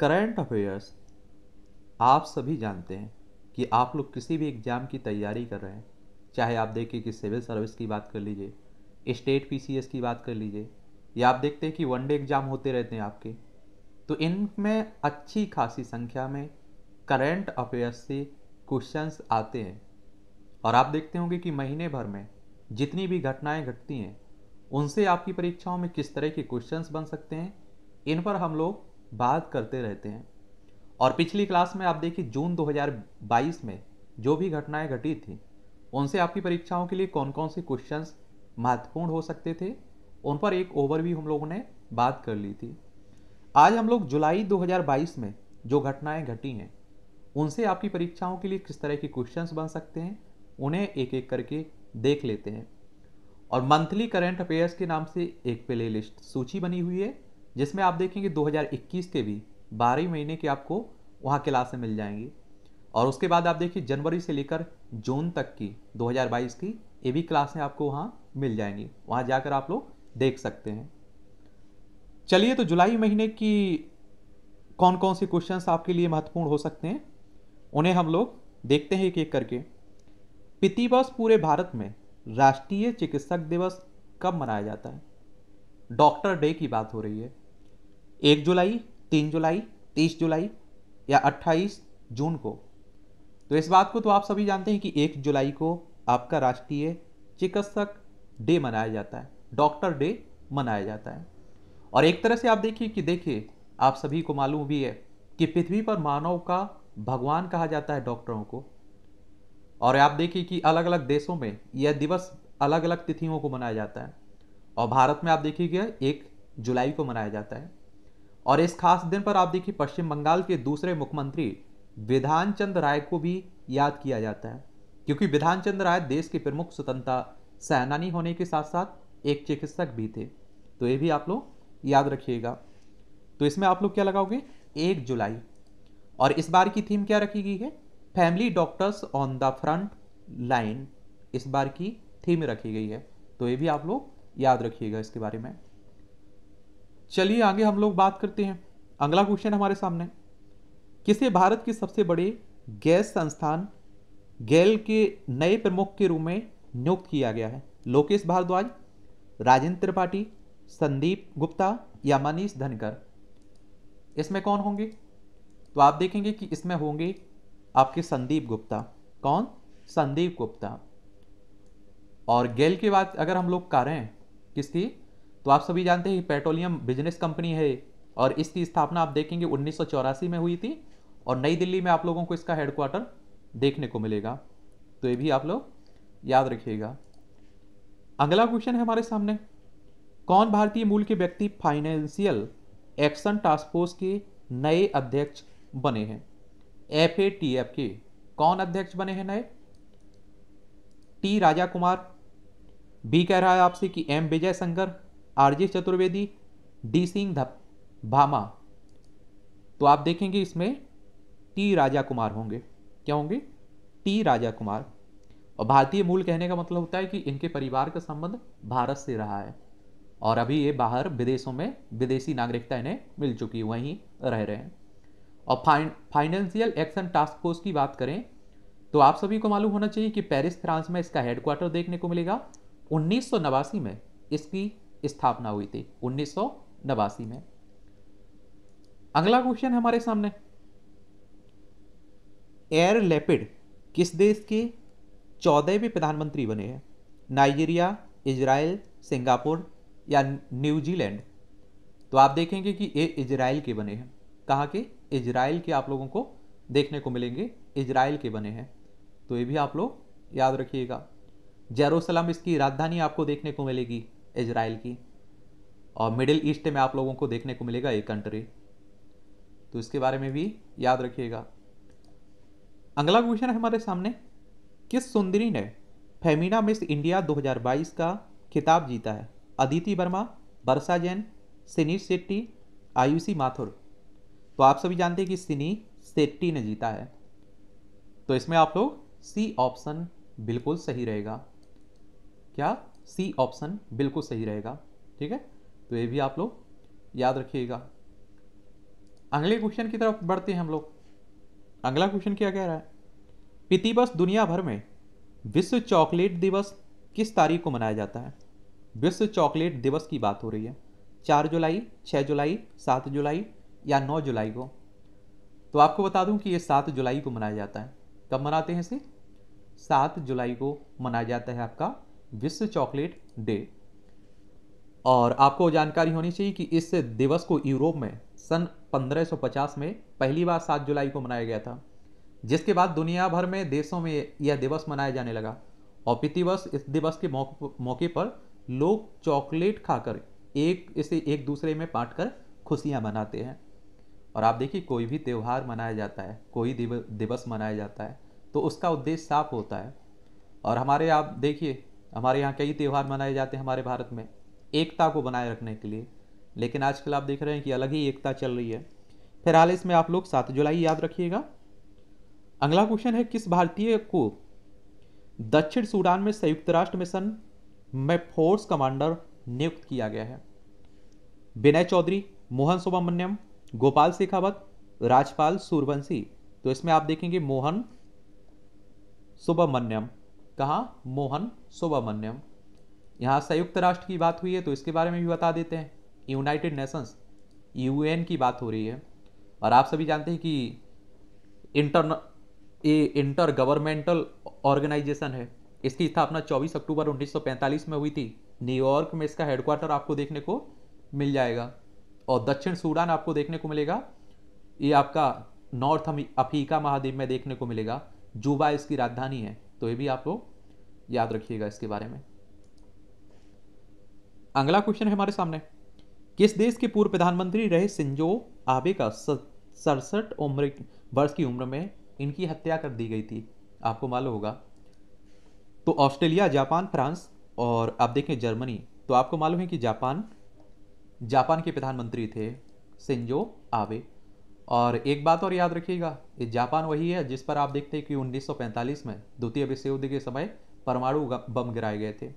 current affairs आप सभी जानते हैं कि आप लोग किसी भी एग्ज़ाम की तैयारी कर रहे हैं चाहे आप देखिए कि सिविल सर्विस की बात कर लीजिए स्टेट पीसीएस की बात कर लीजिए या आप देखते हैं कि वनडे एग्ज़ाम होते रहते हैं आपके तो इनमें अच्छी खासी संख्या में करंट अफेयर्स से क्वेश्चंस आते हैं और आप देखते होंगे कि महीने भर में जितनी भी घटनाएं घटती हैं उनसे आपकी परीक्षाओं में किस तरह के क्वेश्चंस बन सकते हैं इन पर हम लोग बात करते रहते हैं और पिछली क्लास में आप देखिए जून 2022 में जो भी घटनाएं घटी थी उनसे आपकी परीक्षाओं के लिए कौन कौन से क्वेश्चन महत्वपूर्ण हो सकते थे उन पर एक ओवरव्यू हम लोगों ने बात कर ली थी आज हम लोग जुलाई 2022 में जो घटनाएं घटी हैं उनसे आपकी परीक्षाओं के लिए किस तरह के क्वेश्चंस बन सकते हैं उन्हें एक एक करके देख लेते हैं और मंथली करेंट अफेयर्स के नाम से एक प्ले सूची बनी हुई है जिसमें आप देखेंगे 2021 के भी बारह महीने के आपको वहाँ क्लासें मिल जाएंगी और उसके बाद आप देखिए जनवरी से लेकर जून तक की 2022 की ये भी क्लासें आपको वहाँ मिल जाएंगी वहाँ जाकर आप लोग देख सकते हैं चलिए तो जुलाई महीने की कौन कौन से क्वेश्चंस आपके लिए महत्वपूर्ण हो सकते हैं उन्हें हम लोग देखते हैं एक एक करके पितिवस पूरे भारत में राष्ट्रीय चिकित्सक दिवस कब मनाया जाता है डॉक्टर डे की बात हो रही है एक जुलाई तीन जुलाई तीस जुलाई या अट्ठाईस जून को तो इस बात को तो आप सभी जानते हैं कि एक जुलाई को आपका राष्ट्रीय चिकित्सक डे मनाया जाता है डॉक्टर डे मनाया जाता है और एक तरह से आप देखिए कि देखिए आप सभी को मालूम भी है कि पृथ्वी पर मानव का भगवान कहा जाता है डॉक्टरों को और आप देखिए कि अलग अलग देशों में यह दिवस अलग अलग तिथियों को मनाया जाता है और भारत में आप देखिए एक जुलाई को मनाया जाता है और इस खास दिन पर आप देखिए पश्चिम बंगाल के दूसरे मुख्यमंत्री विधान चंद्र राय को भी याद किया जाता है क्योंकि विधान चंद्र राय देश के प्रमुख स्वतंत्रता सेनानी होने के साथ साथ एक चिकित्सक भी थे तो ये भी आप लोग याद रखिएगा तो इसमें आप लोग क्या लगाओगे एक जुलाई और इस बार की थीम क्या रखी गई है family doctors on the front line इस बार की थीम रखी गई है तो ये भी आप लोग याद रखिएगा इसके बारे में चलिए आगे हम लोग बात करते हैं अगला क्वेश्चन हमारे सामने किसे भारत के सबसे बड़े गैस संस्थान गैल के नए प्रमुख के रूप में नियुक्त किया गया है लोकेश भारद्वाज राजेंद्र त्रिपाठी संदीप गुप्ता या मनीष धनकर इसमें कौन होंगे तो आप देखेंगे कि इसमें होंगे आपके संदीप गुप्ता कौन संदीप गुप्ता और गेल की बात अगर हम लोग कर रहे हैं किसकी तो आप सभी जानते हैं पेट्रोलियम बिजनेस कंपनी है और इसकी स्थापना आप देखेंगे उन्नीस में हुई थी और नई दिल्ली में आप लोगों को इसका हेडक्वार्टर देखने को मिलेगा तो ये भी आप लोग याद रखिएगा अगला क्वेश्चन है हमारे सामने कौन भारतीय मूल के व्यक्ति फाइनेंशियल एक्शन टास्क फोर्स के नए अध्यक्ष बने हैं एफ ए टी एफ के कौन अध्यक्ष बने हैं नए टी राजा कुमार बी कह रहा है आपसे कि M Vijay Shankar R G Chaturvedi D Singh Bhama तो आप देखेंगे इसमें टी राजा कुमार होंगे क्या होंगे टी राजा कुमार और भारतीय मूल कहने का मतलब होता है कि इनके परिवार का संबंध भारत से रहा है और अभी ये बाहर विदेशों में विदेशी नागरिकता इन्हें मिल चुकी है वहीं रह रहे हैं और fine financial action task force की बात करें तो आप सभी को मालूम होना चाहिए कि पेरिस फ्रांस में इसका हेडक्वार्टर देखने को मिलेगा उन्नीस में इसकी स्थापना हुई थी उन्नीस में अगला क्वेश्चन हमारे सामने एयर लेपिड किस देश के चौदहवें प्रधानमंत्री बने हैं नाइजीरिया इजराइल सिंगापुर या न्यूजीलैंड तो आप देखेंगे कि ये इजराइल के बने हैं कहाँ के इजराइल के आप लोगों को देखने को मिलेंगे इजराइल के बने हैं तो ये भी आप लोग याद रखिएगा जेरोसलम इसकी राजधानी आपको देखने को मिलेगी इज़राइल की और मिडिल ईस्ट में आप लोगों को देखने को मिलेगा एक कंट्री तो इसके बारे में भी याद रखिएगा अगला क्वेश्चन है हमारे सामने किस सुंदरी ने फेमिना मिस इंडिया 2022 का खिताब जीता है अदिति वर्मा वर्षा जैन सिनी शेट्टी आयुषी माथुर तो आप सभी जानते हैं कि सिनी शेट्टी ने जीता है तो इसमें आप लोग सी ऑप्शन बिल्कुल सही रहेगा क्या सी ऑप्शन बिल्कुल सही रहेगा ठीक है तो ये भी आप लोग याद रखिएगा अगले क्वेश्चन की तरफ बढ़ते हैं हम लोग अगला क्वेश्चन क्या कह रहा है पितिबस दुनिया भर में विश्व चॉकलेट दिवस किस तारीख को मनाया जाता है विश्व चॉकलेट दिवस की बात हो रही है चार जुलाई छः जुलाई सात जुलाई या नौ जुलाई को तो आपको बता दूं कि ये सात जुलाई को मनाया जाता है कब मनाते हैं इसे सात जुलाई को मनाया जाता है आपका विश्व चॉकलेट डे और आपको जानकारी होनी चाहिए कि इस दिवस को यूरोप में सन 1550 में पहली बार 7 जुलाई को मनाया गया था जिसके बाद दुनिया भर में देशों में यह दिवस मनाया जाने लगा और प्रतिवर्ष इस दिवस के मौके पर लोग चॉकलेट खाकर एक इसे एक दूसरे में बांट कर खुशियाँ मनाते हैं और आप देखिए कोई भी त्यौहार मनाया जाता है कोई दिवस मनाया जाता है तो उसका उद्देश्य साफ होता है और हमारे आप देखिए हमारे यहाँ कई त्यौहार मनाए जाते हैं हमारे भारत में एकता को बनाए रखने के लिए लेकिन आजकल आप देख रहे हैं कि अलग ही एकता चल रही है फिलहाल इसमें आप लोग सात जुलाई याद रखिएगा अगला क्वेश्चन है किस भारतीय को दक्षिण सूडान में संयुक्त राष्ट्र मिशन में फोर्स कमांडर नियुक्त किया गया है विनय चौधरी मोहन सुब्रमण्यम गोपाल शेखावत राजपाल सूर्यवंशी तो इसमें आप देखेंगे मोहन सुब्रमण्यम कहाँ मोहन सुब्रमण्यम यहाँ संयुक्त राष्ट्र की बात हुई है तो इसके बारे में भी बता देते हैं यूनाइटेड नेशंस यूएन की बात हो रही है और आप सभी जानते हैं कि इंटर ये इंटर गवर्नमेंटल ऑर्गेनाइजेशन है इसकी स्थापना 24 अक्टूबर 1945 में हुई थी न्यूयॉर्क में इसका हेडक्वार्टर आपको देखने को मिल जाएगा और दक्षिण सूडान आपको देखने को मिलेगा ये आपका नॉर्थ अफ्रीका महाद्वीप में देखने को मिलेगा जूबा इसकी राजधानी है तो ये भी आप लोग याद रखिएगा इसके बारे में अगला क्वेश्चन है हमारे सामने किस देश के पूर्व प्रधानमंत्री रहे सिंजो आबे का सड़सठ उम्र वर्ष की उम्र में इनकी हत्या कर दी गई थी आपको मालूम होगा तो ऑस्ट्रेलिया जापान फ्रांस और आप देखें जर्मनी तो आपको मालूम है कि जापान जापान के प्रधानमंत्री थे सिंजो आबे और एक बात और याद रखिएगा ये जापान वही है जिस पर आप देखते हैं कि 1945 में द्वितीय विश्व युद्ध के समय परमाणु बम गिराए गए थे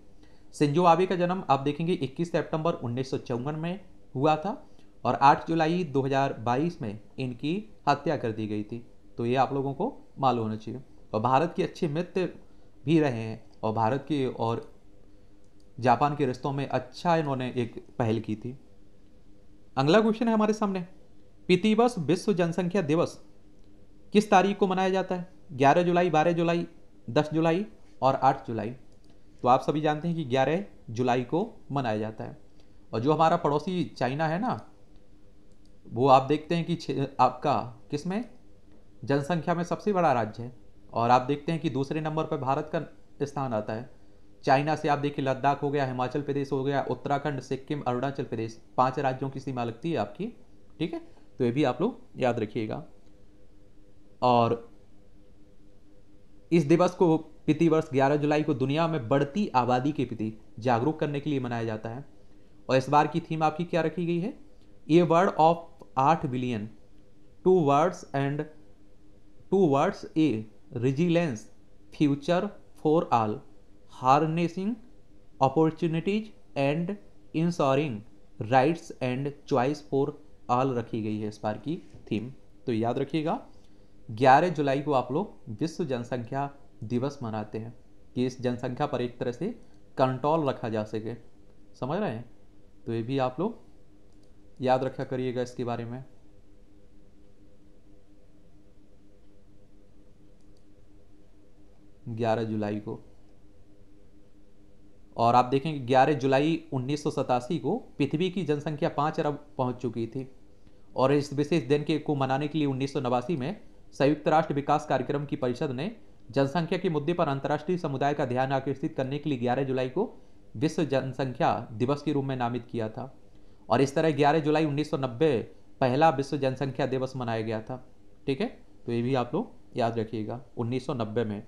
सिंजो आबे का जन्म आप देखेंगे 21 सितंबर उन्नीस में हुआ था और 8 जुलाई 2022 में इनकी हत्या कर दी गई थी तो ये आप लोगों को मालूम होना चाहिए और भारत के अच्छे मित्र भी रहे हैं और भारत के और जापान के रिश्तों में अच्छा इन्होंने एक पहल की थी अगला क्वेश्चन है हमारे सामने दिवस विश्व जनसंख्या दिवस किस तारीख को मनाया जाता है 11 जुलाई 12 जुलाई 10 जुलाई और 8 जुलाई तो आप सभी जानते हैं कि 11 जुलाई को मनाया जाता है और जो हमारा पड़ोसी चाइना है ना वो आप देखते हैं कि आपका किस में जनसंख्या में सबसे बड़ा राज्य है और आप देखते हैं कि दूसरे नंबर पर भारत का स्थान आता है चाइना से आप देखिए लद्दाख हो गया हिमाचल प्रदेश हो गया उत्तराखंड सिक्किम अरुणाचल प्रदेश पांच राज्यों की सीमा लगती है आपकी ठीक है तो ये भी आप लोग याद रखिएगा और इस दिवस को प्रति वर्ष 11 जुलाई को दुनिया में बढ़ती आबादी के प्रति जागरूक करने के लिए मनाया जाता है और इस बार की थीम आपकी क्या रखी गई है ए वर्ड ऑफ आठ billion two words and two words a resilience future for all harnessing opportunities and ensuring rights and choice for all रखी गई है इस बार की थीम तो याद रखिएगा 11 जुलाई को आप लोग विश्व जनसंख्या दिवस मनाते हैं कि इस जनसंख्या पर एक तरह से कंट्रोल रखा जा सके समझ रहे हैं तो ये भी आप लोग याद रखा करिएगा इसके बारे में ग्यारह जुलाई को और आप देखेंगे ग्यारह जुलाई उन्नीस को पृथ्वी की जनसंख्या पाँच अरब पहुंच चुकी थी और इस विशेष दिन के को मनाने के लिए उन्नीस में संयुक्त राष्ट्र विकास कार्यक्रम की परिषद ने जनसंख्या के मुद्दे पर अंतर्राष्ट्रीय समुदाय का ध्यान आकर्षित करने के लिए 11 जुलाई को विश्व जनसंख्या दिवस के रूप में नामित किया था और इस तरह 11 जुलाई 1990 पहला विश्व जनसंख्या दिवस मनाया गया था ठीक है तो ये भी आप लोग याद रखिएगा 1990 में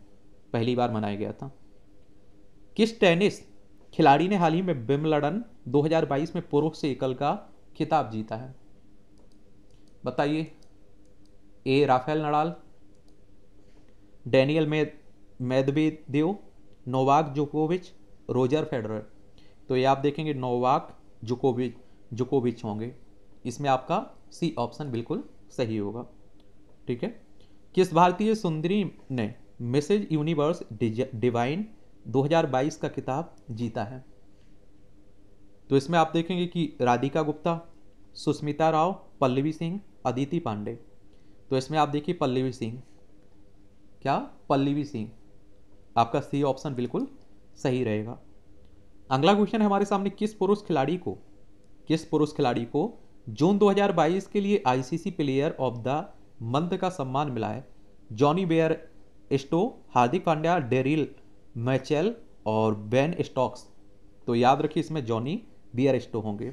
पहली बार मनाया गया था किस टेनिस खिलाड़ी ने हाल ही में बिमलडन 2022 में पुरुष से एकल का खिताब जीता है बताइए A Rafael Nadal Daniil med Medvedev Novak जोकोविच रोजर फेडरर तो ये आप देखेंगे नोवाक जोकोविच जोकोविच होंगे इसमें आपका सी ऑप्शन बिल्कुल सही होगा ठीक है किस भारतीय सुंदरी ने मिसेज यूनिवर्स डिवाइन 2022 का किताब जीता है तो इसमें आप देखेंगे कि राधिका गुप्ता सुस्मिता राव पल्लवी सिंह अदिति पांडे तो इसमें आप देखिए पल्लवी सिंह क्या पल्लवी सिंह आपका सी ऑप्शन बिल्कुल सही रहेगा अगला क्वेश्चन है हमारे सामने किस पुरुष खिलाड़ी को किस पुरुष खिलाड़ी को जून 2022 के लिए ICC player of the month का सम्मान मिला है Jonny Bairstow Hardik Pandya Daryl Mitchell और बेन स्टॉक्स तो याद रखिए इसमें जॉनी बियर स्टो होंगे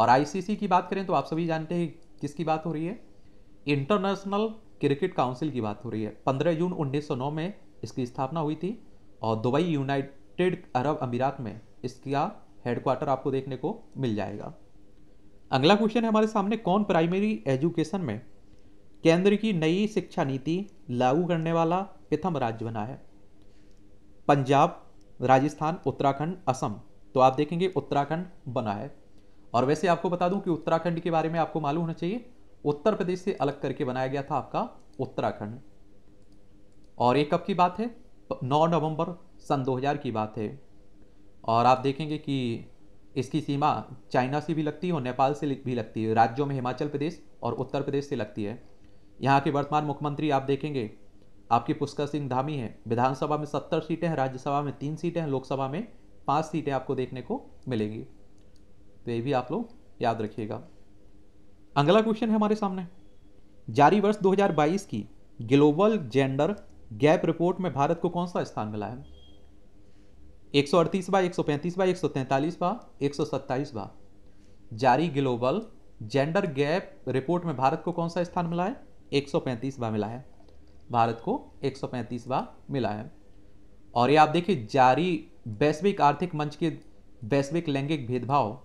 और आईसीसी की बात करें तो आप सभी जानते हैं किसकी बात हो रही है इंटरनेशनल क्रिकेट काउंसिल की बात हो रही है 15 जून 1909 में इसकी स्थापना हुई थी और दुबई यूनाइटेड अरब अमीरात में इसका हेडक्वार्टर आपको देखने को मिल जाएगा अगला क्वेश्चन है हमारे सामने कौन प्राइमरी एजुकेशन में केंद्र की नई शिक्षा नीति लागू करने वाला प्रथम राज्य बना है पंजाब राजस्थान उत्तराखंड असम तो आप देखेंगे उत्तराखंड बना है और वैसे आपको बता दूं कि उत्तराखंड के बारे में आपको मालूम होना चाहिए उत्तर प्रदेश से अलग करके बनाया गया था आपका उत्तराखंड और ये कब की बात है 9 नवंबर सन 2000 की बात है और आप देखेंगे कि इसकी सीमा चाइना से भी लगती है और नेपाल से भी लगती है राज्यों में हिमाचल प्रदेश और उत्तर प्रदेश से लगती है यहाँ के वर्तमान मुख्यमंत्री आप देखेंगे आपकी पुष्कर सिंह धामी हैं विधानसभा में सत्तर सीटें हैं राज्यसभा में तीन सीटें हैं लोकसभा में पाँच सीटें आपको देखने को मिलेंगी तो ये भी आप लोग याद रखिएगा अगला क्वेश्चन है हमारे सामने जारी वर्ष 2022 की ग्लोबल जेंडर गैप रिपोर्ट में भारत को कौन सा स्थान मिला है एक सौ अड़तीस बा एक सौ पैंतीस बा एक सौ तैंतालीस बा एक सौ सत्ताईस बा जारी ग्लोबल जेंडर गैप रिपोर्ट में भारत को कौन सा स्थान मिला है एक सौ पैंतीस बा मिला है भारत को एक सौ पैंतीस बा मिला है और ये आप देखिए जारी वैश्विक आर्थिक मंच के वैश्विक लैंगिक भेदभाव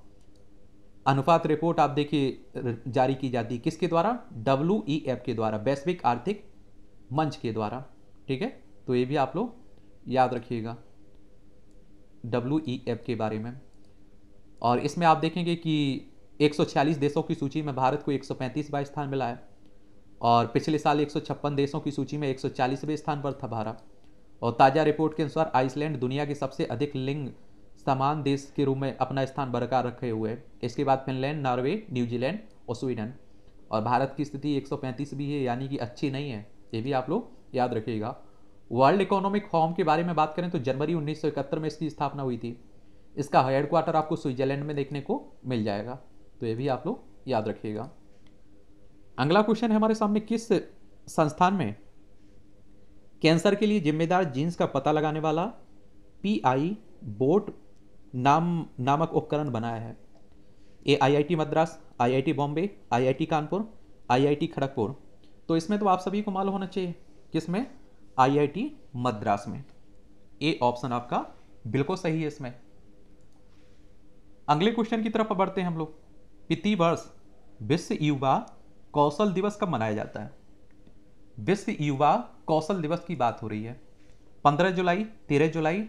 अनुपात रिपोर्ट आप देखिए जारी की जाती है किसके द्वारा डब्ल्यू ई एफ के द्वारा वैश्विक आर्थिक मंच के द्वारा ठीक है तो ये भी आप लोग याद रखिएगा डब्ल्यू ई एफ के बारे में और इसमें आप देखेंगे कि 146 देशों की सूची में भारत को एक सौ स्थान मिला है और पिछले साल एक देशों की सूची में एक स्थान पर था भारत और ताज़ा रिपोर्ट के अनुसार आइसलैंड दुनिया के सबसे अधिक लिंग समान देश के रूप में अपना स्थान बरकरार रखे हुए है इसके बाद फिनलैंड नॉर्वे न्यूजीलैंड और स्वीडन और भारत की स्थिति एक भी है यानी कि अच्छी नहीं है ये भी आप लोग याद रखिएगा वर्ल्ड इकोनॉमिक फॉर्म के बारे में बात करें तो जनवरी 1971 में इसकी स्थापना हुई थी इसका हेडक्वार्टर आपको स्विट्जरलैंड में देखने को मिल जाएगा तो ये भी आप लोग याद रखिएगा अगला क्वेश्चन है हमारे सामने किस संस्थान में कैंसर के लिए जिम्मेदार जीन्स का पता लगाने वाला पी आई बोट नाम नामक उपकरण बनाया है ये IIT Madras IIT Bombay IIT Kanpur IIT Kharagpur तो इसमें तो आप सभी को मालूम होना चाहिए किसमें आईआईटी मद्रास में ए ऑप्शन आपका बिल्कुल सही है इसमें अगले क्वेश्चन की तरफ बढ़ते हैं हम लोग प्रति वर्ष विश्व युवा कौशल दिवस कब मनाया जाता है विश्व युवा कौशल दिवस की बात हो रही है 15 जुलाई 13 जुलाई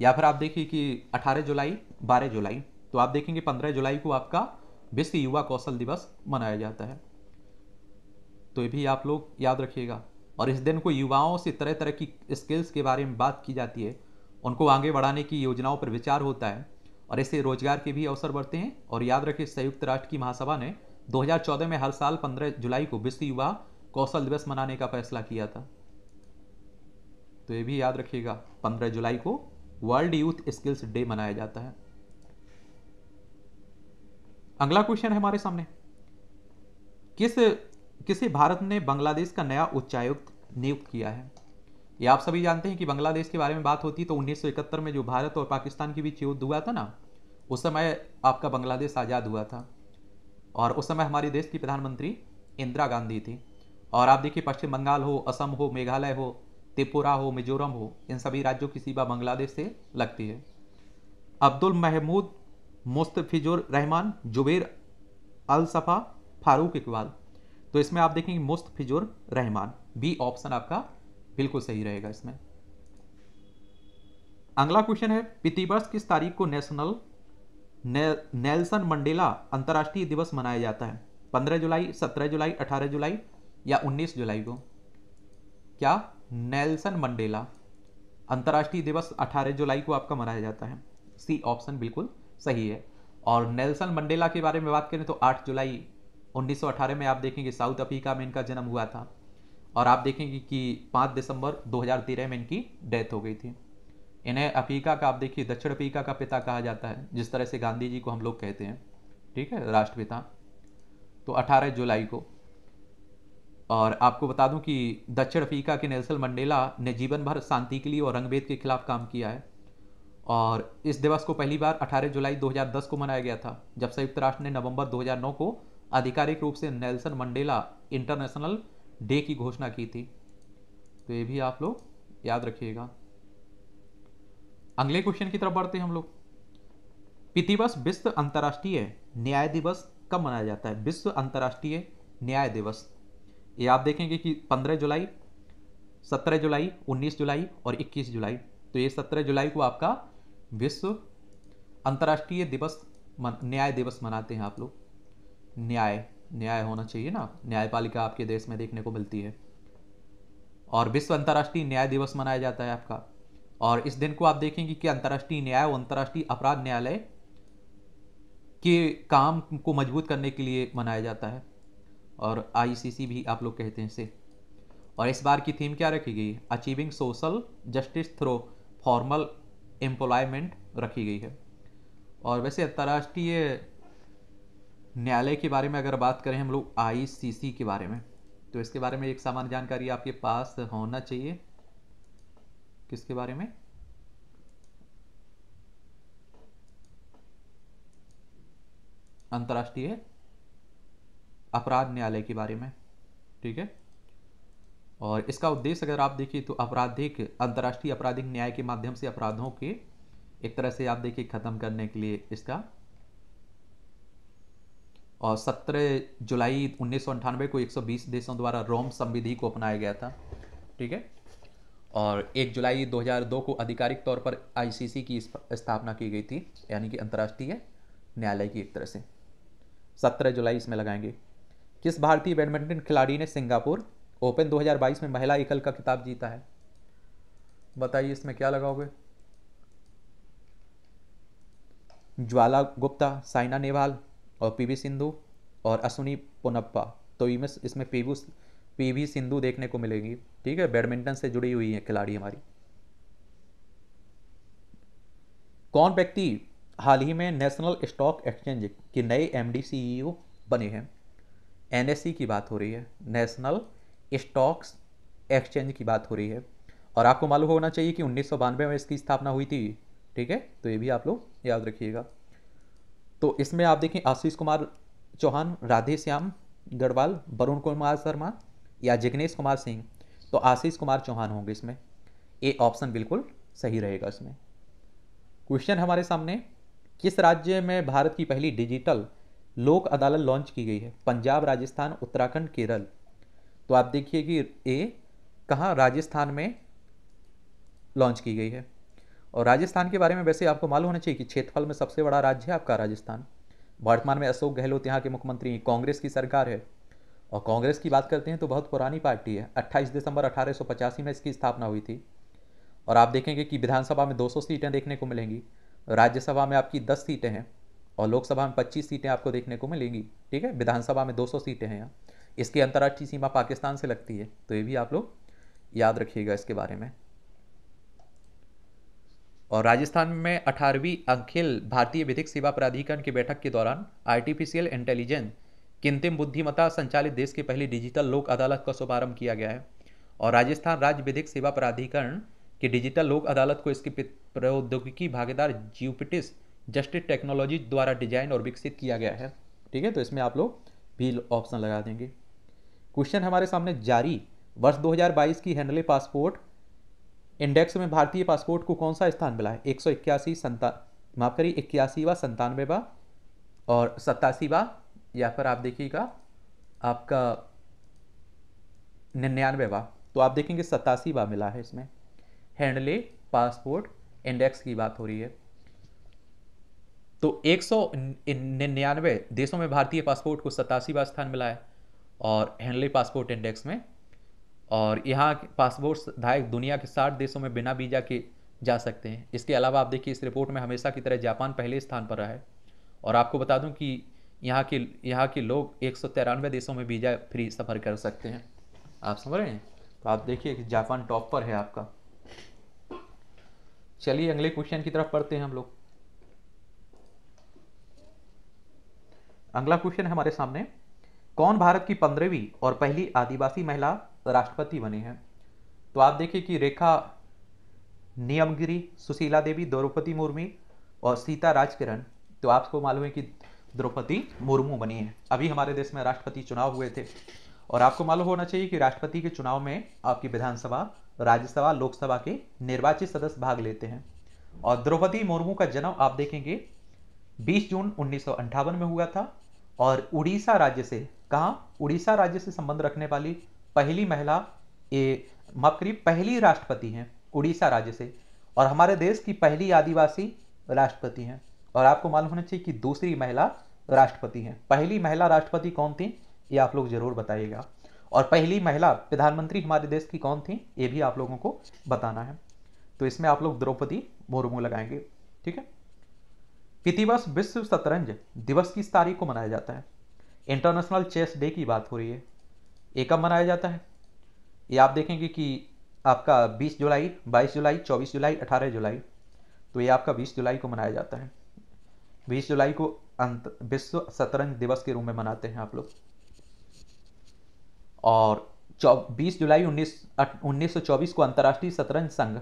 या फिर आप देखिए कि 18 जुलाई 12 जुलाई तो आप देखेंगे 15 जुलाई को आपका विश्व युवा कौशल दिवस मनाया जाता है तो ये भी आप लोग याद रखिएगा और इस दिन को युवाओं से तरह तरह की स्किल्स के बारे में बात की जाती है उनको आगे बढ़ाने की योजनाओं पर विचार होता है और इससे रोजगार के भी अवसर बढ़ते हैं और याद रखिए संयुक्त राष्ट्र की महासभा ने 2014 में हर साल 15 जुलाई को विश्व युवा कौशल दिवस मनाने का फैसला किया था तो ये भी याद रखिएगा 15 जुलाई को वर्ल्ड यूथ स्किल्स डे मनाया जाता है अगला क्वेश्चन है हमारे सामने किस किसे भारत ने बांग्लादेश का नया उच्चायुक्त नियुक्त किया है ये आप सभी जानते हैं कि बांग्लादेश के बारे में बात होती तो 1971 में जो भारत और पाकिस्तान के बीच युद्ध हुआ था ना उस समय आपका बांग्लादेश आज़ाद हुआ था और उस समय हमारे देश की प्रधानमंत्री इंदिरा गांधी थी और आप देखिए पश्चिम बंगाल हो असम हो मेघालय हो त्रिपुरा हो मिजोरम हो इन सभी राज्यों की सीमा बांग्लादेश से लगती है अब्दुल महमूद मुस्तफिजुर रहमान जुबेर अलसफ़ा फारूक इकबाल तो इसमें आप देखेंगे मुस्तफिजुर रहमान बी ऑप्शन आपका बिल्कुल सही रहेगा इसमें अगला क्वेश्चन है प्रतिवर्ष किस तारीख को नेशनल ने, नेल्सन मंडेला अंतर्राष्ट्रीय दिवस मनाया जाता है 15 जुलाई 17 जुलाई 18 जुलाई या 19 जुलाई को क्या नेल्सन मंडेला अंतर्राष्ट्रीय दिवस 18 जुलाई को आपका मनाया जाता है सी ऑप्शन बिल्कुल सही है और नेल्सन मंडेला के बारे में बात करें तो 8 जुलाई 1918 में आप देखेंगे साउथ अफ्रीका में इनका जन्म हुआ था और आप देखेंगे कि 5 दिसंबर 2013 में इनकी डेथ हो गई थी इन्हें अफ्रीका का आप देखिए दक्षिण अफ्रीका का पिता कहा जाता है जिस तरह से गांधी जी को हम लोग कहते हैं ठीक है राष्ट्रपिता तो अठारह जुलाई को और आपको बता दूं कि दक्षिण अफ्रीका के नेल्सन मंडेला ने जीवन भर शांति के लिए और रंगभेद के खिलाफ काम किया है और इस दिवस को पहली बार 18 जुलाई 2010 को मनाया गया था जब संयुक्त राष्ट्र ने नवंबर 2009 को आधिकारिक रूप से नेल्सन मंडेला इंटरनेशनल डे की घोषणा की थी तो ये भी आप लोग याद रखिएगा अगले क्वेश्चन की तरफ बढ़ते हैं हम लोग पितिवस विश्व अंतर्राष्ट्रीय न्याय दिवस कब मनाया जाता है विश्व अंतर्राष्ट्रीय न्याय दिवस ये आप देखेंगे कि पंद्रह जुलाई सत्रह जुलाई उन्नीस जुलाई और इक्कीस जुलाई तो ये सत्रह जुलाई को आपका विश्व अंतर्राष्ट्रीय दिवस मन, न्याय दिवस मनाते हैं आप लोग न्याय न्याय होना चाहिए ना न्यायपालिका आपके देश में देखने को मिलती है और विश्व अंतर्राष्ट्रीय न्याय दिवस मनाया जाता है आपका और इस दिन को आप देखेंगे कि अंतर्राष्ट्रीय न्याय और अंतर्राष्ट्रीय अपराध न्यायालय के काम को मजबूत करने के लिए मनाया जाता है और आईसीसी भी आप लोग कहते हैं इसे और इस बार की थीम क्या रखी गई achieving social justice through formal employment रखी गई है और वैसे अंतर्राष्ट्रीय न्यायालय के बारे में अगर बात करें हम लोग आईसीसी के बारे में तो इसके बारे में एक सामान्य जानकारी आपके पास होना चाहिए किसके बारे में अंतर्राष्ट्रीय अपराध न्यायालय के बारे में ठीक है और इसका उद्देश्य अगर आप देखिए तो आपराधिक अंतर्राष्ट्रीय आपराधिक न्याय के माध्यम से अपराधों के एक तरह से आप देखिए खत्म करने के लिए इसका और 17 जुलाई उन्नीस को 120 देशों द्वारा रोम संविधि को अपनाया गया था ठीक है और 1 जुलाई 2002 को आधिकारिक तौर पर आईसीसी की स्थापना की गई थी यानी कि अंतर्राष्ट्रीय न्यायालय की एक तरह से 17 जुलाई इसमें लगाएंगे किस भारतीय बैडमिंटन खिलाड़ी ने सिंगापुर ओपन 2022 में महिला एकल का खिताब जीता है बताइए इसमें क्या लगाओगे ज्वाला गुप्ता साइना नेहवाल और पीवी सिंधु और अश्विनी पोनप्पा तो इनमें इसमें पीवी पीवी सिंधु देखने को मिलेगी ठीक है बैडमिंटन से जुड़ी हुई है खिलाड़ी हमारी कौन व्यक्ति हाल ही में नेशनल स्टॉक एक्सचेंज के नए एम डी e बने हैं एन e की बात हो रही है नेशनल स्टॉक्स एक्सचेंज की बात हो रही है और आपको मालूम होना चाहिए कि उन्नीस में इसकी स्थापना हुई थी ठीक है तो ये भी आप लोग याद रखिएगा तो इसमें आप देखें आशीष कुमार चौहान राधे श्याम गढ़वाल वरुण कुमार शर्मा या जिग्नेश कुमार सिंह तो आशीष कुमार चौहान होंगे इसमें ए ऑप्शन बिल्कुल सही रहेगा इसमें क्वेश्चन हमारे सामने किस राज्य में भारत की पहली डिजिटल लोक अदालत लॉन्च की गई है पंजाब राजस्थान उत्तराखंड केरल तो आप देखिए कि ए कहाँ राजस्थान में लॉन्च की गई है और राजस्थान के बारे में वैसे आपको मालूम होना चाहिए कि क्षेत्रफल में सबसे बड़ा राज्य है आपका राजस्थान वर्तमान में अशोक गहलोत यहाँ के मुख्यमंत्री हैं कांग्रेस की सरकार है और कांग्रेस की बात करते हैं तो बहुत पुरानी पार्टी है 28 दिसंबर अठारह में इसकी स्थापना हुई थी और आप देखेंगे कि विधानसभा में दो सीटें देखने को मिलेंगी राज्यसभा में आपकी दस सीटें हैं और लोकसभा में 25 सीटें आपको देखने को मिलेंगी ठीक है विधानसभा में 200 सीटें हैं यहाँ इसकी अंतर्राष्ट्रीय सीमा पाकिस्तान से लगती है तो ये भी आप लोग याद रखिएगा इसके बारे में और राजस्थान में अठारहवीं अखिल भारतीय विधिक सेवा प्राधिकरण की बैठक के दौरान आर्टिफिशियल इंटेलिजेंस किंतिम बुद्धिमत्ता संचालित देश के पहली डिजिटल लोक अदालत का शुभारंभ किया गया है और राजस्थान राज्य विधिक सेवा प्राधिकरण की डिजिटल लोक अदालत को इसकी प्रौद्योगिकी भागीदार ज्यूपिटिस जस्टिस टेक्नोलॉजी द्वारा डिजाइन और विकसित किया गया है ठीक है तो इसमें आप लोग भी ऑप्शन लगा देंगे क्वेश्चन हमारे सामने जारी वर्ष 2022 की हैंडले पासपोर्ट इंडेक्स में भारतीय पासपोर्ट को कौन सा स्थान मिला है एक सौ इक्यासी संता माफ करिए इक्यासी व संतानवेवा और सत्तासी व या फिर आप देखिएगा आपका निन्यानवेवा तो आप देखेंगे सत्तासी व मिला है इसमें हैंडले पासपोर्ट इंडेक्स की बात हो रही है तो एक निन्यानवे देशों में भारतीय पासपोर्ट को सतासीवा स्थान मिला है और हेनले पासपोर्ट इंडेक्स में और यहाँ पासपोर्ट धायक दुनिया के साठ देशों में बिना वीज़ा के जा सकते हैं इसके अलावा आप देखिए इस रिपोर्ट में हमेशा की तरह जापान पहले स्थान पर रहा है और आपको बता दूं कि यहाँ के यहाँ के लोग एक देशों में वीज़ा फ्री सफ़र कर सकते हैं आप समझ रहे हैं तो आप देखिए कि जापान टॉप पर है आपका चलिए अगले क्वेश्चन की तरफ पढ़ते हैं हम लोग अगला क्वेश्चन है हमारे सामने कौन भारत की पंद्रहवीं और पहली आदिवासी महिला राष्ट्रपति बनी है तो आप देखिए कि रेखा नियमगिरी सुशीला देवी द्रौपदी मुर्मी और सीता राजकिरण तो आपको मालूम है कि द्रौपदी मुर्मू बनी है अभी हमारे देश में राष्ट्रपति चुनाव हुए थे और आपको मालूम होना चाहिए कि राष्ट्रपति के चुनाव में आपकी विधानसभा राज्यसभा लोकसभा के निर्वाचित सदस्य भाग लेते हैं और द्रौपदी मुर्मू का जन्म आप देखेंगे 20 जून उन्नीस में हुआ था और उड़ीसा राज्य से कहा उड़ीसा राज्य से संबंध रखने वाली पहली महिला ये माफ करिए पहली राष्ट्रपति हैं उड़ीसा राज्य से और हमारे देश की पहली आदिवासी राष्ट्रपति हैं और आपको मालूम होना चाहिए कि दूसरी महिला राष्ट्रपति हैं पहली महिला राष्ट्रपति कौन थी ये आप लोग जरूर बताइएगा और पहली महिला प्रधानमंत्री हमारे देश की कौन थी ये भी आप लोगों को बताना है तो इसमें आप लोग द्रौपदी मुर्मू लगाएंगे ठीक है पितिवर्ष विश्व शतरंज दिवस किस तारीख को मनाया जाता है इंटरनेशनल चेस डे की बात हो रही है ये कब मनाया जाता है ये आप देखेंगे कि आपका 20 जुलाई 22 जुलाई 24 जुलाई 18 जुलाई तो ये आपका 20 जुलाई को मनाया जाता है 20 जुलाई को अंत विश्व शतरंज दिवस के रूप में मनाते हैं आप लोग और बीस जुलाई उन्नीस उन्नीस को अंतर्राष्ट्रीय शतरंज संघ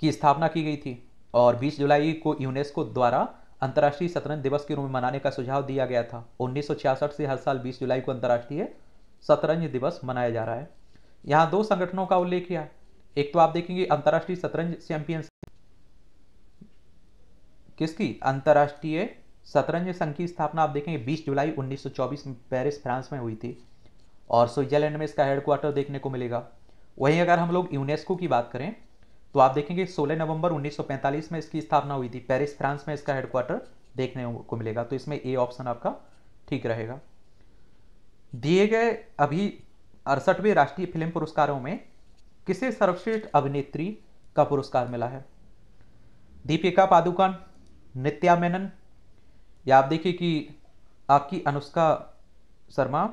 की स्थापना की गई थी और 20 जुलाई को यूनेस्को द्वारा अंतर्राष्ट्रीय शतरंज दिवस के रूप में मनाने का सुझाव दिया गया था उन्नीस से हर साल बीस जुलाई को अंतर्राष्ट्रीय शतरंज दिवस मनाया जा रहा है यहाँ दो संगठनों का उल्लेख किया है एक तो आप देखेंगे अंतर्राष्ट्रीय शतरंज चैंपियनशिप किसकी अंतर्राष्ट्रीय शतरंज संघ की स्थापना आप देखेंगे 20 जुलाई 1924 में पेरिस फ्रांस में हुई थी और स्विट्जरलैंड में इसका हेडक्वार्टर देखने को मिलेगा वहीं अगर हम लोग यूनेस्को की बात करें तो आप देखेंगे 16 नवंबर 1945 में इसकी स्थापना हुई थी पेरिस फ्रांस में इसका हेडक्वार्टर देखने को मिलेगा तो इसमें ए ऑप्शन आपका ठीक रहेगा दिए गए अभी अड़सठवें राष्ट्रीय फिल्म पुरस्कारों में किसे सर्वश्रेष्ठ अभिनेत्री का पुरस्कार मिला है दीपिका पादुकोण नित्या मेनन या आप देखिए कि आपकी अनुष्का शर्मा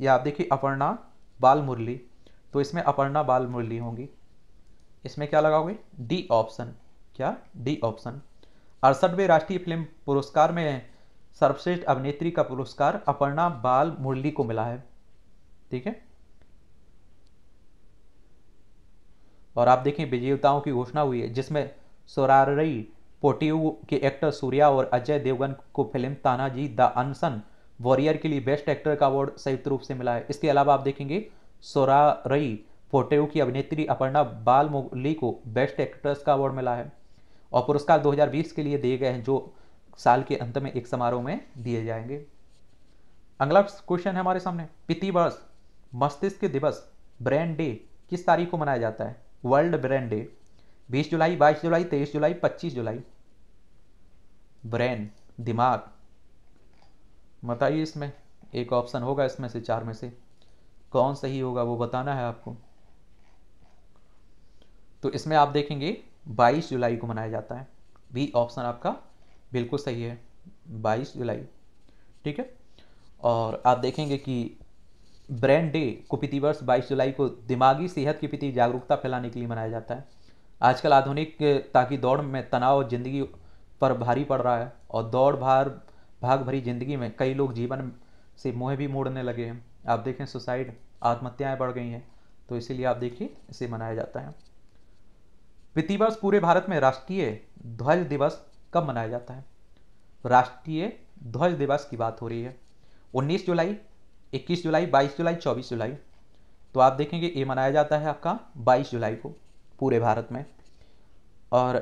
या आप देखिए अपर्णा बाल मुरली तो इसमें अपर्णा बाल मुरली होंगी इसमें क्या लगाओगे डी ऑप्शन क्या डी ऑप्शन अड़सठवें राष्ट्रीय फिल्म पुरस्कार में सर्वश्रेष्ठ अभिनेत्री का पुरस्कार अपर्णा बाल मुरली को मिला है ठीक है और आप देखें विजेताओं की घोषणा हुई है जिसमें सोरारई पोटियो के एक्टर सूर्या और अजय देवगन को film Tanhaji the unsung warrior के लिए बेस्ट एक्टर का अवार्ड संयुक्त रूप से मिला है इसके अलावा आप देखेंगे सोरारई फोटेरू की अभिनेत्री अपर्णा बालमुगली को बेस्ट एक्ट्रेस का अवार्ड मिला है और पुरस्कार 2020 के लिए दिए गए हैं जो साल के अंत में एक समारोह में दिए जाएंगे अगला क्वेश्चन है हमारे सामने पितिवर्ष मस्तिष्क दिवस ब्रेन डे किस तारीख को मनाया जाता है वर्ल्ड ब्रेन डे 20 जुलाई 22 जुलाई 23 जुलाई 25 जुलाई ब्रेन दिमाग बताइए इसमें एक ऑप्शन होगा इसमें से चार में से कौन सही होगा वो बताना है आपको तो इसमें आप देखेंगे 22 जुलाई को मनाया जाता है बी ऑप्शन आपका बिल्कुल सही है 22 जुलाई ठीक है और आप देखेंगे कि ब्रेन डे को प्रति वर्ष बाईस जुलाई को दिमागी सेहत के प्रति जागरूकता फैलाने के लिए मनाया जाता है आजकल आधुनिक ताकि दौड़ में तनाव और जिंदगी पर भारी पड़ रहा है और दौड़ भार भाग भरी जिंदगी में कई लोग जीवन से मुँह भी मोड़ने लगे हैं आप देखें सुसाइड आत्महत्याएं बढ़ गई हैं तो इसीलिए आप देखिए इसे मनाया जाता है प्रतिवर्ष वर्ष पूरे भारत में राष्ट्रीय ध्वज दिवस कब मनाया जाता है राष्ट्रीय ध्वज दिवस की बात हो रही है 19 जुलाई 21 जुलाई 22 जुलाई 24 जुलाई तो आप देखेंगे ये मनाया जाता है आपका 22 जुलाई को पूरे भारत में और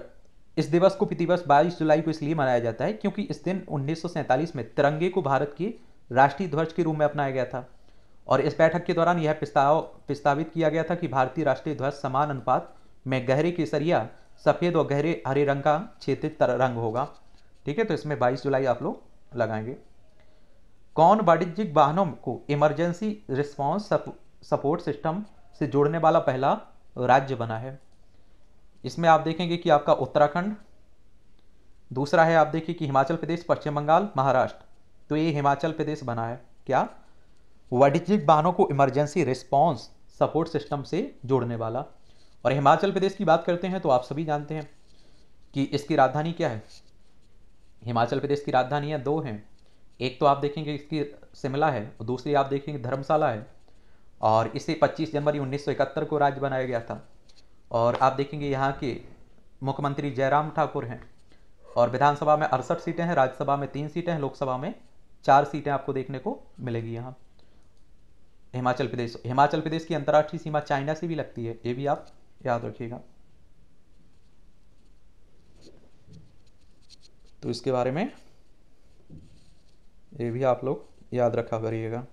इस दिवस को प्रतिवर्ष बाईस जुलाई को इसलिए मनाया जाता है क्योंकि इस दिन उन्नीस में तिरंगे को भारत की राष्ट्रीय ध्वज के रूप में अपनाया गया था और इस बैठक के दौरान यह प्रस्ताव प्रस्तावित किया गया था कि भारतीय राष्ट्रीय ध्वज समान अनुपात में गहरे केसरिया सफ़ेद और गहरे हरे रंग का क्षेत्रित रंग होगा ठीक है तो इसमें 22 जुलाई आप लोग लगाएंगे कौन वाणिज्यिक वाहनों को इमरजेंसी रिस्पांस सपोर्ट सिस्टम से जोड़ने वाला पहला राज्य बना है इसमें आप देखेंगे कि आपका उत्तराखंड दूसरा है आप देखिए कि हिमाचल प्रदेश पश्चिम बंगाल महाराष्ट्र तो ये हिमाचल प्रदेश बना है क्या वाणिज्यिक वाहनों को इमरजेंसी रिस्पॉन्स सपोर्ट सिस्टम से जोड़ने वाला और हिमाचल प्रदेश की बात करते हैं तो आप सभी जानते हैं कि इसकी राजधानी क्या है हिमाचल प्रदेश की राजधानियाँ दो हैं एक तो आप देखेंगे इसकी शिमला है और दूसरी आप देखेंगे धर्मशाला है और इसे 25 जनवरी 1971 को राज्य बनाया गया था और आप देखेंगे यहाँ के मुख्यमंत्री जयराम ठाकुर हैं और विधानसभा में अड़सठ सीटें हैं राज्यसभा में तीन सीटें हैं लोकसभा में चार सीटें आपको देखने को मिलेगी यहाँ हिमाचल प्रदेश हिमाचल प्रदेश की अंतर्राष्ट्रीय सीमा चाइना से भी लगती है ये भी आप याद रखिएगा तो इसके बारे में ये भी आप लोग याद रखा करिएगा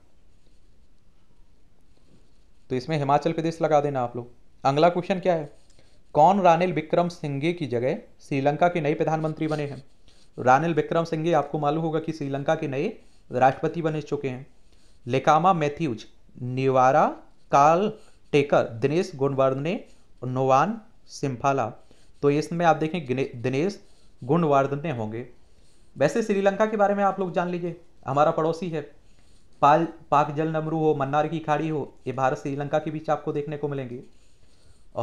तो इसमें हिमाचल प्रदेश लगा देना आप लोग अगला क्वेश्चन क्या है कौन रानिल विक्रम सिंघे की जगह श्रीलंका के नए प्रधानमंत्री बने हैं रानिल विक्रम सिंघे आपको मालूम होगा कि श्रीलंका के नए राष्ट्रपति बने चुके हैं लेकामा मैथ्यूज निवारा काल टेकर दिनेश गुणवर्धने नोवान सिम्फाला तो इसमें आप देखें दिनेश गुणवर्धने होंगे वैसे श्रीलंका के बारे में आप लोग जान लीजिए हमारा पड़ोसी है पाल पाक जल नमरू हो मन्नार की खाड़ी हो ये भारत श्रीलंका के बीच आपको देखने को मिलेंगे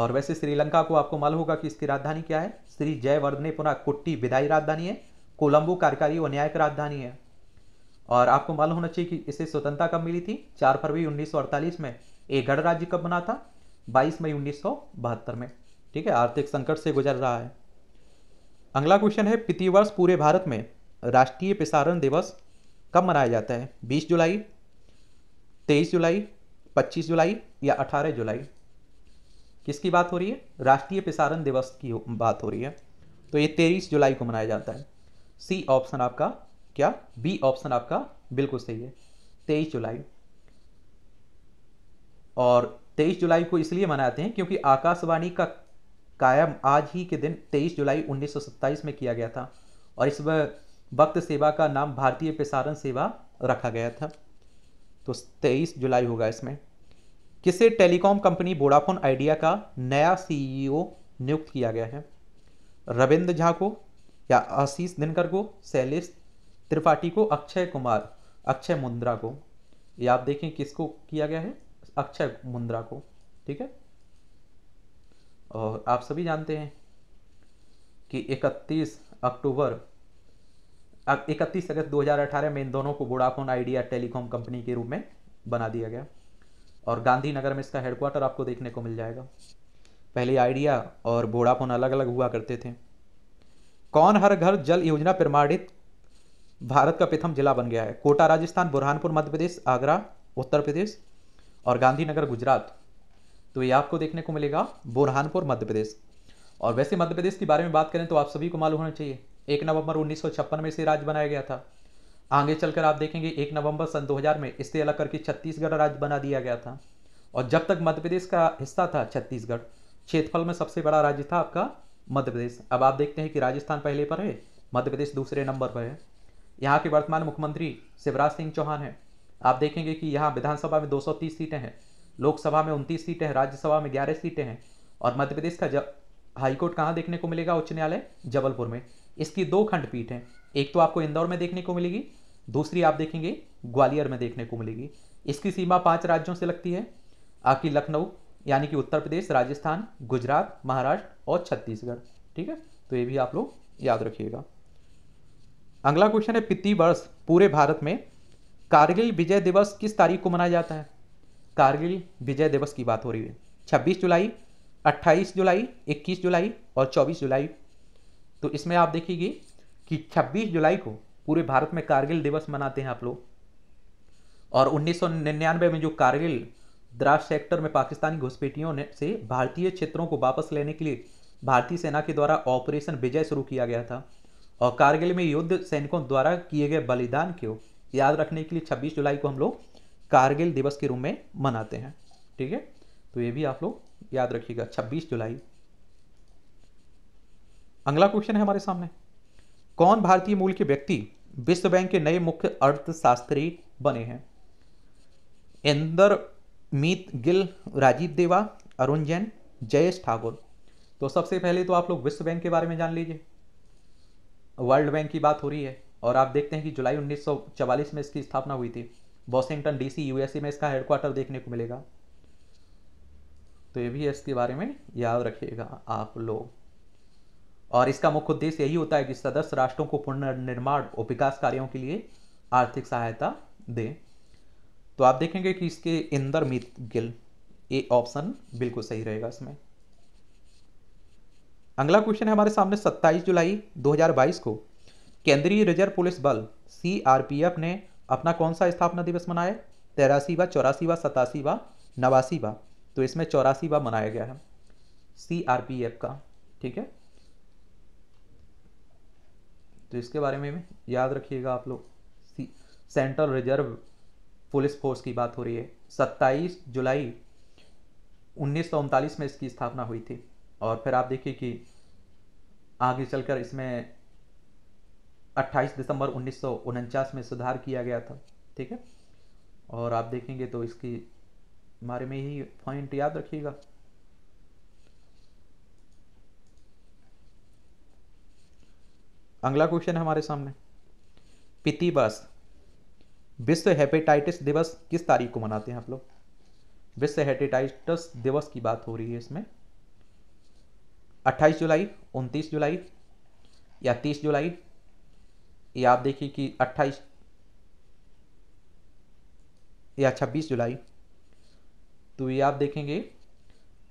और वैसे श्रीलंका को आपको मालूम होगा कि इसकी राजधानी क्या है श्री जयवर्धने पुनः कुट्टी विदाई राजधानी है कोलंबो कार्यकारी और न्यायिक राजधानी है और आपको मालूम होना चाहिए कि इसे स्वतंत्रता कब मिली थी चार फरवरी 1948 में ये गणराज्य कब बना था 22 मई उन्नीस में ठीक है आर्थिक संकट से गुजर रहा है अगला क्वेश्चन है प्रतिवर्ष पूरे भारत में राष्ट्रीय प्रसारण दिवस कब मनाया जाता है 20 जुलाई 23 जुलाई 25 जुलाई या 18 जुलाई किसकी बात हो रही है राष्ट्रीय प्रसारण दिवस की बात हो रही है तो ये 23 जुलाई को मनाया जाता है सी ऑप्शन आपका क्या बी ऑप्शन आपका बिल्कुल सही है 23 जुलाई और तेईस जुलाई को इसलिए मनाते हैं क्योंकि आकाशवाणी का कायम आज ही के दिन 23 जुलाई 1927 में किया गया था और इस वक्त सेवा का नाम भारतीय प्रसारण सेवा रखा गया था तो 23 जुलाई होगा इसमें किसे टेलीकॉम कंपनी वोडाफोन आइडिया का नया सीईओ नियुक्त किया गया है रविंद्र झा को या आशीष दिनकर को शैलेश त्रिपाठी को अक्षय कुमार अक्षय मुंद्रा को ये आप देखें किसको किया गया है अक्षर मुंद्रा को ठीक है और आप सभी जानते हैं कि 31 अक्टूबर 31 इकतीस अगस्त 2018 में इन दोनों को वोडाफोन आइडिया टेलीकॉम कंपनी के रूप में बना दिया गया और गांधीनगर में इसका हेडक्वार्टर आपको देखने को मिल जाएगा पहले आइडिया और वोडाफोन अलग अलग हुआ करते थे कौन हर घर जल योजना प्रमाणित भारत का प्रथम जिला बन गया है कोटा राजस्थान बुरहानपुर मध्य प्रदेश आगरा उत्तर प्रदेश और गांधीनगर गुजरात तो ये आपको देखने को मिलेगा बुरहानपुर मध्य प्रदेश और वैसे मध्य प्रदेश के बारे में बात करें तो आप सभी को मालूम होना चाहिए एक नवंबर उन्नीस में इसे राज्य बनाया गया था आगे चलकर आप देखेंगे एक नवंबर सन 2000 में इससे अलग करके छत्तीसगढ़ राज्य बना दिया गया था और जब तक मध्य प्रदेश का हिस्सा था छत्तीसगढ़ क्षेत्रफल में सबसे बड़ा राज्य था आपका मध्य प्रदेश अब आप देखते हैं कि राजस्थान पहले पर है मध्य प्रदेश दूसरे नंबर पर है यहाँ के वर्तमान मुख्यमंत्री शिवराज सिंह चौहान हैं आप देखेंगे कि यहाँ विधानसभा में 230 सीटें हैं लोकसभा में उनतीस सीटें हैं राज्यसभा में ग्यारह सीटें हैं और मध्य प्रदेश का जब हाईकोर्ट कहाँ देखने को मिलेगा उच्च न्यायालय जबलपुर में इसकी दो खंडपीठ हैं एक तो आपको इंदौर में देखने को मिलेगी दूसरी आप देखेंगे ग्वालियर में देखने को मिलेगी इसकी सीमा पाँच राज्यों से लगती है आपकी लखनऊ यानी कि उत्तर प्रदेश राजस्थान गुजरात महाराष्ट्र और छत्तीसगढ़ ठीक है तो ये भी आप लोग याद रखिएगा अगला क्वेश्चन है प्रति वर्ष पूरे भारत में कारगिल विजय दिवस किस तारीख को मनाया जाता है कारगिल विजय दिवस की बात हो रही है 26 जुलाई 28 जुलाई 21 जुलाई और 24 जुलाई तो इसमें आप देखिएगी कि 26 जुलाई को पूरे भारत में कारगिल दिवस मनाते हैं आप लोग और 1999 में जो कारगिल द्रास सेक्टर में पाकिस्तानी घुसपेटियों ने से भारतीय क्षेत्रों को वापस लेने के लिए भारतीय सेना के द्वारा ऑपरेशन विजय शुरू किया गया था और कारगिल में युद्ध सैनिकों द्वारा किए गए बलिदान को याद रखने के लिए छब्बीस जुलाई को हम लोग कारगिल दिवस के रूप में मनाते हैं ठीक है तो ये भी आप लोग याद रखिएगा छब्बीस जुलाई अगला क्वेश्चन है हमारे सामने कौन भारतीय मूल के व्यक्ति विश्व बैंक के नए मुख्य अर्थशास्त्री बने हैं इंदर मीत गिल राजीव देवा अरुण जैन जयेश ठाकुर तो सबसे पहले तो आप लोग विश्व बैंक के बारे में जान लीजिए वर्ल्ड बैंक की बात हो रही है और आप देखते हैं कि जुलाई 1944 में इसकी स्थापना हुई थी वॉशिंगटन डीसी यूएसए में इसका हेडक्वार्टर देखने को मिलेगा तो ये भी इसके बारे में याद रखिएगा आप लोग और इसका मुख्य उद्देश्य यही होता है कि सदस्य राष्ट्रों को पुनर्निर्माण और विकास कार्यों के लिए आर्थिक सहायता दें तो आप देखेंगे कि इसके इंदर मीत गिल ये ऑप्शन बिल्कुल सही रहेगा इसमें अगला क्वेश्चन है हमारे सामने 27 जुलाई 2022 को केंद्रीय रिजर्व पुलिस बल सीआरपीएफ ने अपना कौन सा स्थापना दिवस मनाया तेरासी व चौरासी व सतासी व नवासी व तो इसमें चौरासी व मनाया गया है सीआरपीएफ का ठीक है तो इसके बारे में याद रखिएगा आप लोग C central reserve police force की बात हो रही है सत्ताईस जुलाई उन्नीस में इसकी स्थापना हुई थी और फिर आप देखिए कि आगे चलकर इसमें 28 दिसंबर उन्नीस में सुधार किया गया था ठीक है और आप देखेंगे तो इसकी बारे में ही पॉइंट याद रखिएगा अगला क्वेश्चन हमारे सामने पितिबस विश्व हेपेटाइटिस दिवस किस तारीख को मनाते हैं आप लोग विश्व हेपेटाइटिस दिवस की बात हो रही है इसमें 28 जुलाई 29 जुलाई या 30 जुलाई ये आप देखिए कि अट्ठाईस या छब्बीस जुलाई तो ये आप देखेंगे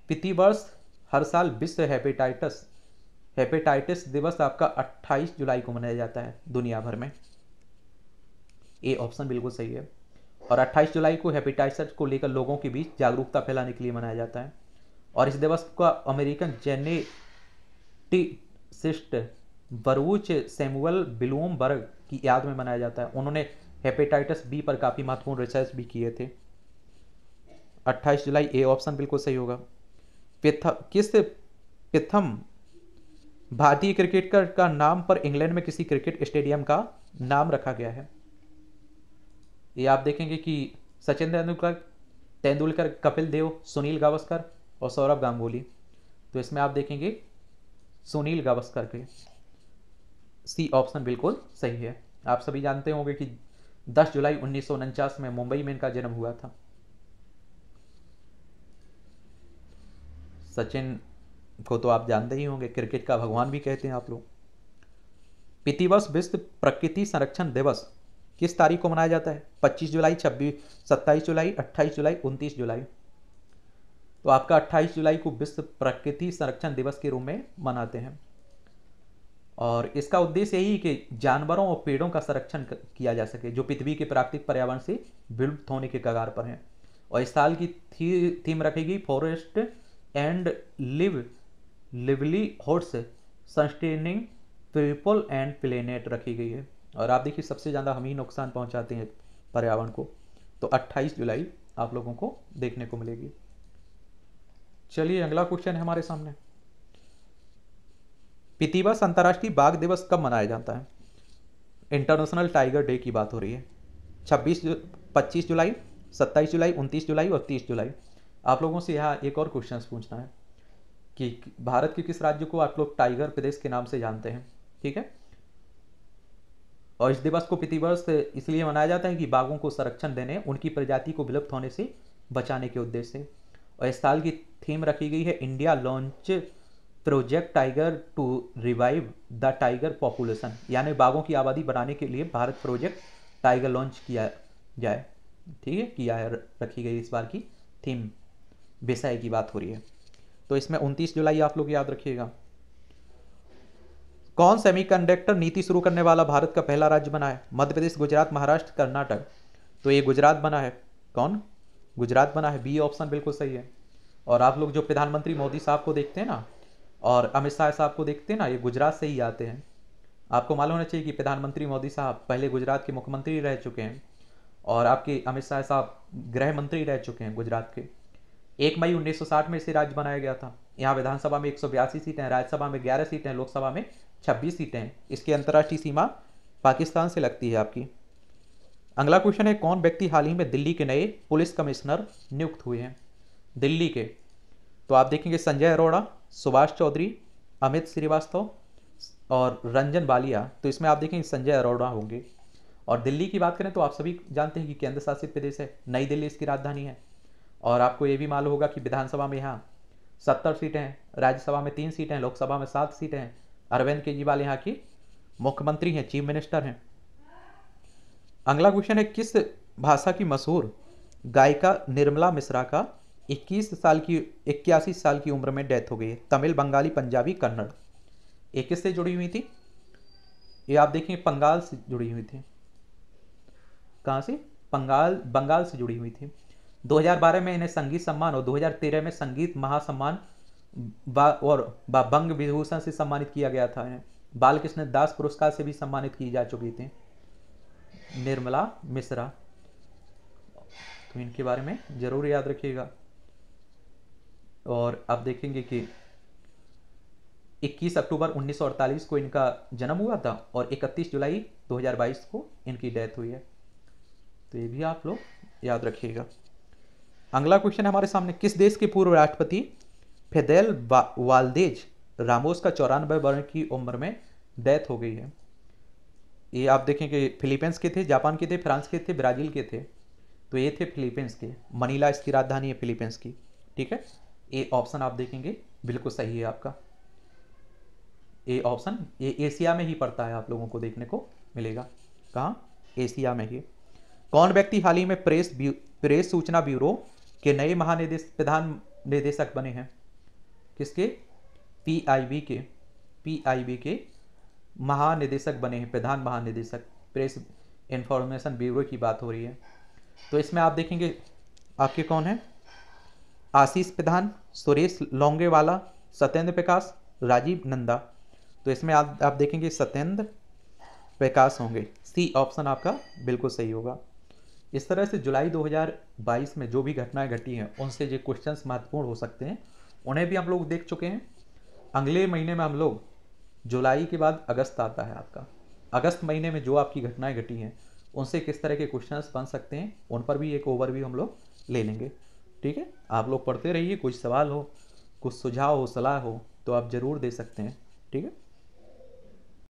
प्रतिवर्ष हर साल विश्व हेपेटाइटस हेपेटाइटिस दिवस आपका 28 जुलाई को मनाया जाता है दुनिया भर में ये ऑप्शन बिल्कुल सही है और 28 जुलाई को हेपेटाइटिस को लेकर लोगों के बीच जागरूकता फैलाने के लिए मनाया जाता है और इस दिवस का American geneticist Baruch Samuel Blumberg की याद में मनाया जाता है उन्होंने हेपेटाइटिस बी पर काफ़ी महत्वपूर्ण रिसर्च भी किए थे 28 जुलाई ए ऑप्शन बिल्कुल सही होगा पिथम किस पिथम भारतीय क्रिकेटर का नाम पर इंग्लैंड में किसी क्रिकेट स्टेडियम का नाम रखा गया है ये आप देखेंगे कि सचिन तेंदुलकर तेंदुलकर कपिल देव सुनील गावस्कर और सौरभ गांगुली तो इसमें आप देखेंगे सुनील गावस्कर के सी ऑप्शन बिल्कुल सही है आप सभी जानते होंगे कि 10 जुलाई उन्नीस में मुंबई में इनका जन्म हुआ था सचिन को तो आप जानते ही होंगे क्रिकेट का भगवान भी कहते हैं आप लोग पितिवस विश्व प्रकृति संरक्षण दिवस किस तारीख को मनाया जाता है 25 जुलाई 26, 27 जुलाई 28 जुलाई 29 जुलाई तो आपका 28 जुलाई को विश्व प्रकृति संरक्षण दिवस के रूप में मनाते हैं और इसका उद्देश्य यही कि जानवरों और पेड़ों का संरक्षण किया जा सके जो पृथ्वी के प्राकृतिक पर्यावरण से विलुप्त होने के कगार पर हैं और इस साल की थी, थीम रखेगी forest and live livelihoods sustaining people and planet रखी गई है और आप देखिए सबसे ज़्यादा हम ही नुकसान पहुँचाते हैं पर्यावरण को तो 28 जुलाई आप लोगों को देखने को मिलेगी चलिए अगला क्वेश्चन है हमारे सामने पितिवास अंतर्राष्ट्रीय बाघ दिवस कब मनाया जाता है इंटरनेशनल टाइगर डे की बात हो रही है छब्बीस जु, पच्चीस जुलाई सत्ताईस जुलाई उनतीस जुलाई और तीस जुलाई आप लोगों से यहाँ एक और क्वेश्चन पूछना है कि भारत के किस राज्य को आप लोग टाइगर प्रदेश के नाम से जानते हैं ठीक है और इस दिवस को प्रतिवर्ष इसलिए मनाया जाता है कि बाघों को संरक्षण देने उनकी प्रजाति को विलुप्त होने से बचाने के उद्देश्य से और इस साल की थीम रखी गई है India launch project tiger to revive the tiger population यानी बाघों की आबादी बढ़ाने के लिए भारत प्रोजेक्ट टाइगर लॉन्च किया जाए ठीक है किया है रखी गई इस बार की थीम विषय की बात हो रही है तो इसमें उनतीस जुलाई आप लोग याद रखिएगा कौन सेमीकंडक्टर नीति शुरू करने वाला भारत का पहला राज्य बना है मध्य प्रदेश गुजरात महाराष्ट्र कर्नाटक तो ये गुजरात बना है कौन गुजरात बना है बी ऑप्शन बिल्कुल सही है और आप लोग जो प्रधानमंत्री मोदी साहब को देखते हैं ना और अमित शाह साहब को देखते हैं ना ये गुजरात से ही आते हैं आपको मालूम होना चाहिए कि प्रधानमंत्री मोदी साहब पहले गुजरात के मुख्यमंत्री रह चुके हैं और आपके अमित शाह साहब गृह मंत्री रह चुके हैं गुजरात के एक मई 1960 में इसे राज्य बनाया गया था यहाँ विधानसभा में एक सीटें हैं राज्यसभा में ग्यारह सीटें हैं लोकसभा में छब्बीस सीटें हैं इसकी अंतर्राष्ट्रीय सीमा पाकिस्तान से लगती है आपकी अगला क्वेश्चन है कौन व्यक्ति हाल ही में दिल्ली के नए पुलिस कमिश्नर नियुक्त हुए हैं दिल्ली के तो आप देखेंगे संजय अरोड़ा सुभाष चौधरी अमित श्रीवास्तव और रंजन बालिया तो इसमें आप देखेंगे संजय अरोड़ा होंगे और दिल्ली की बात करें तो आप सभी जानते हैं कि केंद्र शासित प्रदेश है नई दिल्ली इसकी राजधानी है और आपको ये भी मालूम होगा कि विधानसभा में यहाँ सत्तर सीटें हैं राज्यसभा में तीन सीटें हैं लोकसभा में सात सीटें हैं अरविंद केजरीवाल यहाँ की मुख्यमंत्री हैं चीफ मिनिस्टर हैं अगला क्वेश्चन है किस भाषा की मशहूर गायिका निर्मला मिश्रा का इक्कीस साल की इक्यासी साल की उम्र में डेथ हो गई है तमिल बंगाली पंजाबी कन्नड़ एक किससे जुड़ी हुई थी ये आप देखें पंगाल से जुड़ी हुई थी कहाँ से पंगाल बंगाल से जुड़ी हुई थी 2012 में इन्हें संगीत सम्मान और 2013 में संगीत महासम्मान बा, और बंग विभूषण से सम्मानित किया गया था इन्हें बालकृष्ण दास पुरस्कार से भी सम्मानित की जा चुकी थी निर्मला मिश्रा तो इनके बारे में ज़रूर याद रखिएगा और आप देखेंगे कि 21 अक्टूबर 1948 को इनका जन्म हुआ था और 31 जुलाई 2022 को इनकी डेथ हुई है तो ये भी आप लोग याद रखिएगा अगला क्वेश्चन हमारे सामने किस देश के पूर्व राष्ट्रपति फेदेल वा, वालदेज रामोस का चौरानबे वर्ष की उम्र में डेथ हो गई है ये आप देखें कि फिलीपींस के थे जापान के थे फ्रांस के थे ब्राज़ील के थे तो ये थे फिलीपींस के मनीला इसकी राजधानी है फिलीपींस की ठीक है ए ऑप्शन आप देखेंगे बिल्कुल सही है आपका ए ऑप्शन ये एशिया में ही पड़ता है आप लोगों को देखने को मिलेगा कहाँ एशिया में ही कौन व्यक्ति हाल ही में प्रेस प्रेस सूचना ब्यूरो के नए महानिदेश प्रधान निदेशक बने हैं किसके पीआईबी के पीआईबी के महानिदेशक बने हैं प्रधान महानिदेशक प्रेस इंफॉर्मेशन ब्यूरो की बात हो रही है तो इसमें आप देखेंगे आपके कौन है आशीष प्रधान सुरेश लोंगेवाला सत्येंद्र प्रकाश राजीव नंदा तो इसमें आप आप देखेंगे सत्येंद्र प्रकाश होंगे सी ऑप्शन आपका बिल्कुल सही होगा इस तरह से जुलाई 2022 में जो भी घटनाएं घटी हैं उनसे जो क्वेश्चन महत्वपूर्ण हो सकते हैं उन्हें भी हम लोग देख चुके हैं अगले महीने में हम लोग जुलाई के बाद अगस्त आता है आपका अगस्त महीने में जो आपकी घटनाएं घटी हैं उनसे किस तरह के क्वेश्चंस बन सकते हैं उन पर भी एक ओवरव्यू हम लोग ले लेंगे ठीक है आप लोग पढ़ते रहिए कुछ सवाल हो कुछ सुझाव हो सलाह हो तो आप ज़रूर दे सकते हैं ठीक है